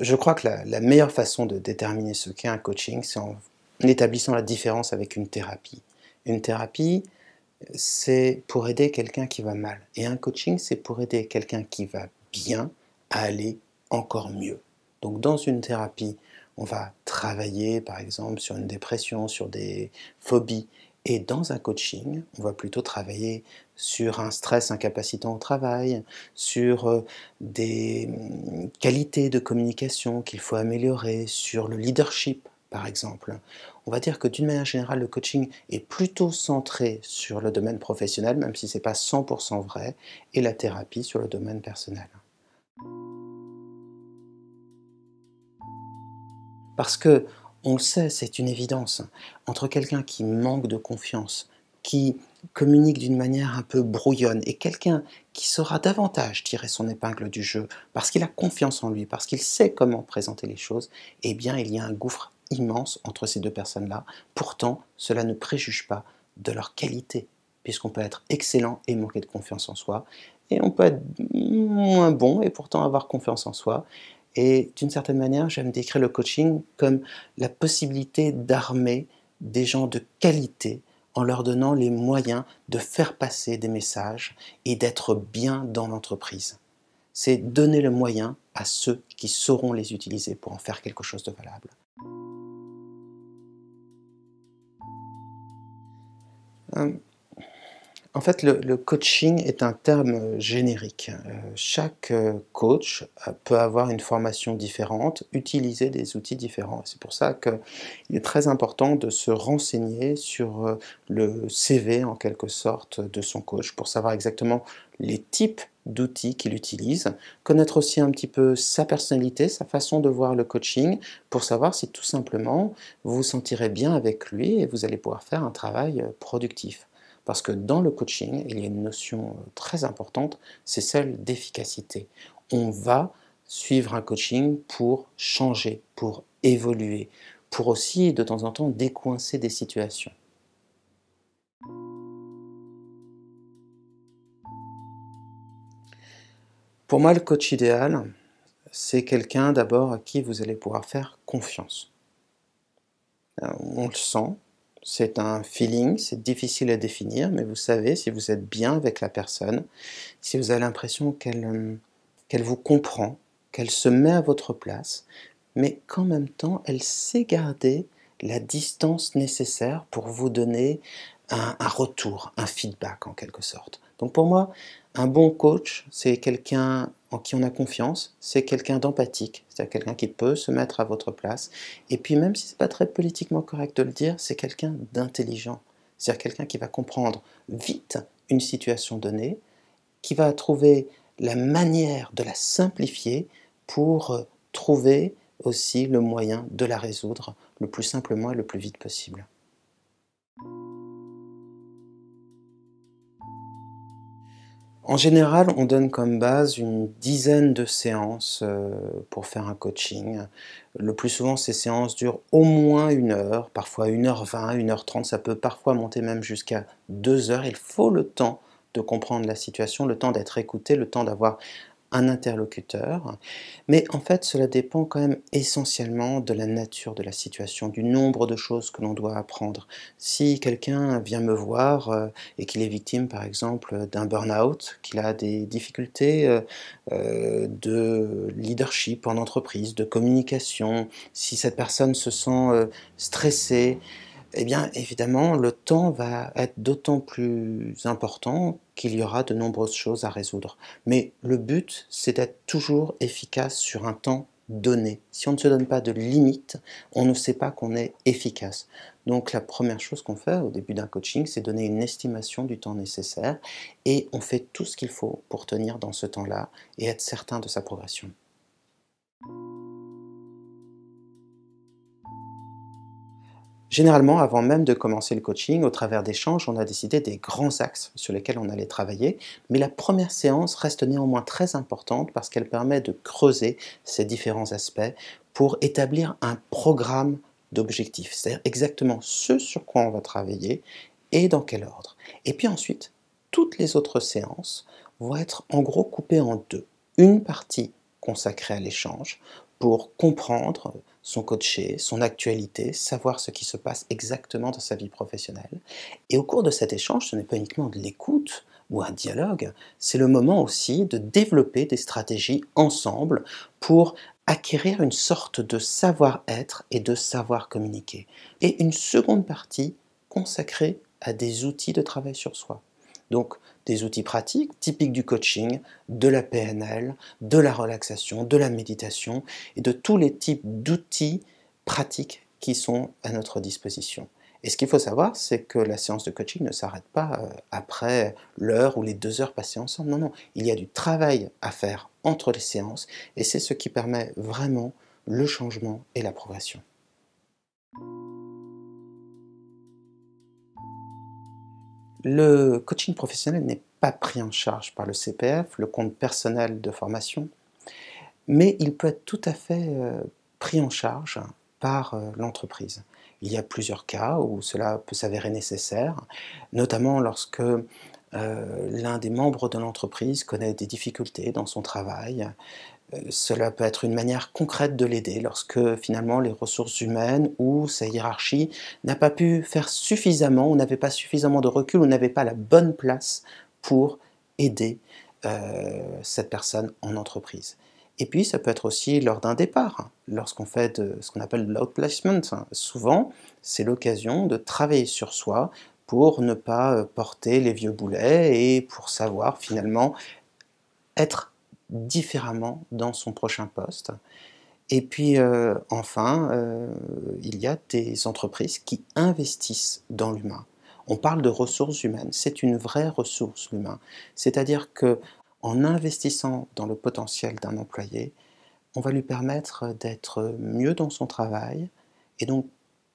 je, crois que la, meilleure façon de déterminer ce qu'est un coaching, c'est en établissant la différence avec une thérapie. Une thérapie, c'est pour aider quelqu'un qui va mal. Et un coaching, c'est pour aider quelqu'un qui va bien à aller encore mieux. Donc dans une thérapie, on va travailler par exemple sur une dépression, sur des phobies, et dans un coaching, on va plutôt travailler sur un stress incapacitant au travail, sur euh, des mm, qualités de communication qu'il faut améliorer, sur le leadership par exemple. On va dire que d'une manière générale, le coaching est plutôt centré sur le domaine professionnel, même si ce n'est pas 100% vrai, et la thérapie sur le domaine personnel. Parce que on le sait, c'est une évidence, entre quelqu'un qui manque de confiance, qui communique d'une manière un peu brouillonne, et quelqu'un qui saura davantage tirer son épingle du jeu, parce qu'il a confiance en lui, parce qu'il sait comment présenter les choses, eh bien il y a un gouffre immense entre ces deux personnes-là. Pourtant, cela ne préjuge pas de leur qualité, puisqu'on peut être excellent et manquer de confiance en soi, et on peut être moins bon et pourtant avoir confiance en soi. Et d'une certaine manière, j'aime décrire le coaching comme la possibilité d'armer des gens de qualité en leur donnant les moyens de faire passer des messages et d'être bien dans l'entreprise. C'est donner le moyen à ceux qui sauront les utiliser pour en faire quelque chose de valable. Euh, en fait, le, coaching est un terme euh, générique. Euh, chaque euh, coach peut avoir une formation différente, utiliser des outils différents. C'est pour ça qu'il est très important de se renseigner sur le CV, en quelque sorte, de son coach, pour savoir exactement les types d'outils qu'il utilise, connaître aussi un petit peu sa personnalité, sa façon de voir le coaching, pour savoir si tout simplement vous vous sentirez bien avec lui et vous allez pouvoir faire un travail productif. Parce que dans le coaching, il y a une notion euh, très importante, c'est celle d'efficacité. On va suivre un coaching pour changer, pour évoluer, pour aussi de temps en temps décoincer des situations. Pour moi, le coach idéal, c'est quelqu'un d'abord à qui vous allez pouvoir faire confiance. Euh, on le sent, c'est un feeling, c'est difficile à définir, mais vous savez si vous êtes bien avec la personne, si vous avez l'impression euh, qu'elle vous comprend, qu'elle se met à votre place, mais qu'en même temps, elle sait garder la distance nécessaire pour vous donner un retour, un feedback en quelque sorte. Donc pour moi, un bon coach, c'est quelqu'un en qui on a confiance, c'est quelqu'un d'empathique, c'est-à-dire quelqu'un qui peut se mettre à votre place. Et puis même si ce n'est pas très politiquement correct de le dire, c'est quelqu'un d'intelligent, c'est-à-dire quelqu'un qui va comprendre vite une situation donnée, qui va trouver la manière de la simplifier pour euh, trouver aussi le moyen de la résoudre le plus simplement et le plus vite possible. En général, on donne comme base une dizaine de séances euh, pour faire un coaching. Le plus souvent, ces séances durent au moins une heure, parfois une heure 20 une heure 30 ça peut parfois monter même jusqu'à deux heures. Il faut le temps de comprendre la situation, le temps d'être écouté, le temps d'avoir un interlocuteur, mais en fait cela dépend quand même essentiellement de la nature de la situation, du nombre de choses que l'on doit apprendre. Si quelqu'un vient me voir euh, et qu'il est victime par exemple d'un burn-out, qu'il a des difficultés euh, euh, de leadership en entreprise, de communication, si cette personne se sent stressée, eh bien évidemment le temps va être d'autant plus important qu'il y aura de nombreuses choses à résoudre. Mais le but, c'est d'être toujours efficace sur un temps donné. Si on ne se donne pas de limite, on ne sait pas qu'on est efficace. Donc la première chose qu'on fait au début d'un coaching, c'est donner une estimation du temps nécessaire et on fait tout ce qu'il faut pour tenir dans ce temps-là et être certain de sa progression. Généralement, avant même de commencer le coaching, au travers d'échanges, on a décidé des grands axes sur lesquels on allait travailler, mais la première séance reste néanmoins très importante parce qu'elle permet de creuser ces différents aspects pour établir un programme d'objectifs, c'est-à-dire exactement ce sur quoi on va travailler et dans quel ordre. Et puis ensuite, toutes les autres séances vont être en gros coupées en deux. Une partie consacrée à l'échange pour comprendre son coaché, son actualité, savoir ce qui se passe exactement dans sa vie professionnelle. Et au cours de cet échange, ce n'est pas uniquement de l'écoute ou un dialogue, c'est le moment aussi de développer des stratégies ensemble pour acquérir une sorte de savoir-être et de savoir communiquer. Et une seconde partie consacrée à des outils de travail sur soi. Donc des outils pratiques typiques du coaching, de la PNL, de la relaxation, de la méditation et de tous les types d'outils pratiques qui sont à notre disposition. Et ce qu'il faut savoir, c'est que la séance de coaching ne s'arrête pas euh, après l'heure ou les deux heures passées ensemble. Non, non, il y a du travail à faire entre les séances et c'est ce qui permet vraiment le changement et la progression. Le coaching professionnel n'est pas pris en charge par le CPF, le compte personnel de formation, mais il peut être tout à fait euh, pris en charge par euh, l'entreprise. Il y a plusieurs cas où cela peut s'avérer nécessaire, notamment lorsque euh, l'un des membres de l'entreprise connaît des difficultés dans son travail, euh, cela peut être une manière concrète de l'aider lorsque finalement les ressources humaines ou sa hiérarchie n'a pas pu faire suffisamment, ou n'avait pas suffisamment de recul, ou n'avait pas la bonne place pour aider euh, cette personne en entreprise. Et puis ça peut être aussi lors d'un départ, hein, lorsqu'on fait ce qu'on appelle l'outplacement. Hein. Souvent, c'est l'occasion de travailler sur soi pour ne pas euh, porter les vieux boulets et pour savoir finalement être différemment dans son prochain poste. Et puis euh, enfin, euh, il y a des entreprises qui investissent dans l'humain. On parle de ressources humaines, c'est une vraie ressource l'humain. C'est-à-dire que en investissant dans le potentiel d'un employé, on va lui permettre d'être mieux dans son travail et donc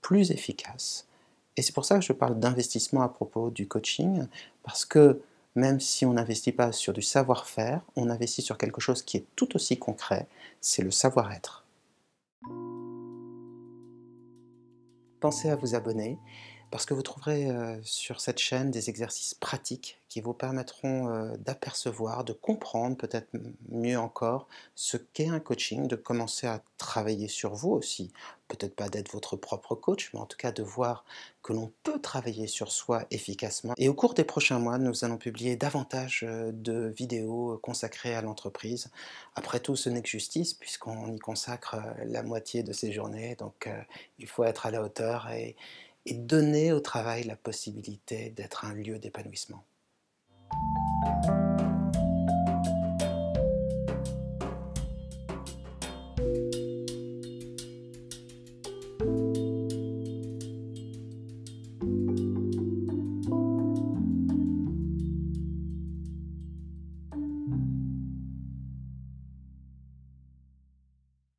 plus efficace. Et c'est pour ça que je parle d'investissement à propos du coaching, parce que même si on n'investit pas sur du savoir-faire, on investit sur quelque chose qui est tout aussi concret, c'est le savoir-être. Pensez à vous abonner parce que vous trouverez euh, sur cette chaîne des exercices pratiques qui vous permettront euh, d'apercevoir, de comprendre peut-être mieux encore ce qu'est un coaching, de commencer à travailler sur vous aussi, peut-être pas d'être votre propre coach, mais en tout cas de voir que l'on peut travailler sur soi efficacement. Et au cours des prochains mois, nous allons publier davantage euh, de vidéos consacrées à l'entreprise. Après tout, ce n'est que justice, puisqu'on y consacre la moitié de ses journées, donc il faut être à la hauteur et et donner au travail la possibilité d'être un lieu d'épanouissement.